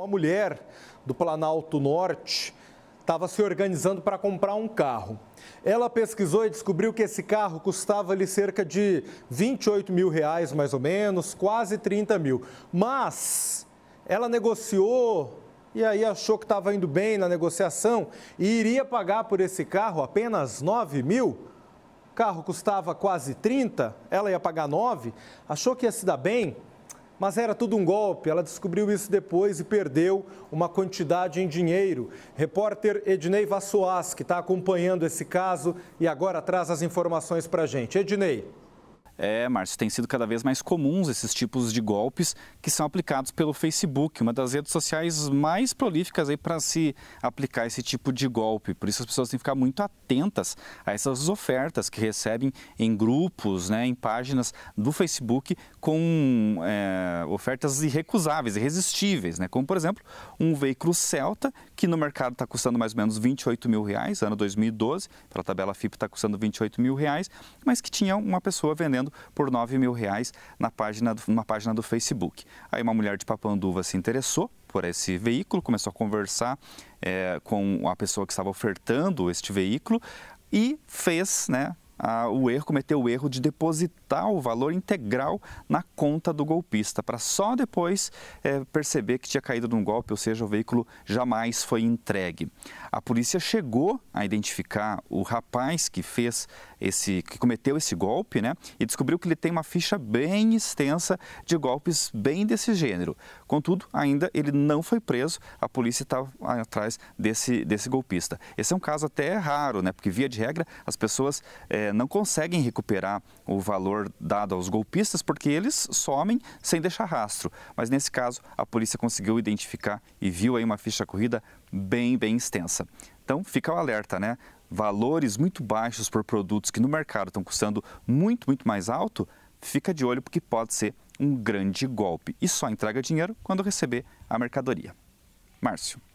Uma mulher do Planalto Norte estava se organizando para comprar um carro. Ela pesquisou e descobriu que esse carro custava-lhe cerca de 28 mil reais, mais ou menos, quase 30 mil. Mas ela negociou e aí achou que estava indo bem na negociação e iria pagar por esse carro apenas 9 mil. O carro custava quase 30, ela ia pagar 9, achou que ia se dar bem, mas era tudo um golpe. Ela descobriu isso depois e perdeu uma quantidade em dinheiro. Repórter Ednei Vassoas, que está acompanhando esse caso e agora traz as informações para a gente. Ednei. É, Márcio, tem sido cada vez mais comuns esses tipos de golpes que são aplicados pelo Facebook, uma das redes sociais mais prolíficas aí para se aplicar esse tipo de golpe. Por isso as pessoas têm que ficar muito atentas a essas ofertas que recebem em grupos, né, em páginas do Facebook com é, ofertas irrecusáveis, irresistíveis, né? Como por exemplo um veículo Celta que no mercado está custando mais ou menos 28 mil reais, ano 2012, pela tabela FIP está custando 28 mil reais, mas que tinha uma pessoa vendendo vendendo por 9 mil reais na página, numa página do Facebook. Aí uma mulher de Papanduva se interessou por esse veículo, começou a conversar é, com a pessoa que estava ofertando este veículo e fez, né, a, o erro, cometeu o erro de depositar depositar o valor integral na conta do golpista, para só depois é, perceber que tinha caído num golpe, ou seja, o veículo jamais foi entregue. A polícia chegou a identificar o rapaz que fez esse, que cometeu esse golpe, né? E descobriu que ele tem uma ficha bem extensa de golpes bem desse gênero. Contudo, ainda ele não foi preso. A polícia está atrás desse, desse golpista. Esse é um caso até raro, né? Porque via de regra as pessoas é, não conseguem recuperar o valor valor dado aos golpistas porque eles somem sem deixar rastro. Mas nesse caso, a polícia conseguiu identificar e viu aí uma ficha corrida bem, bem extensa. Então fica o alerta, né? Valores muito baixos por produtos que no mercado estão custando muito, muito mais alto, fica de olho porque pode ser um grande golpe e só entrega dinheiro quando receber a mercadoria. Márcio.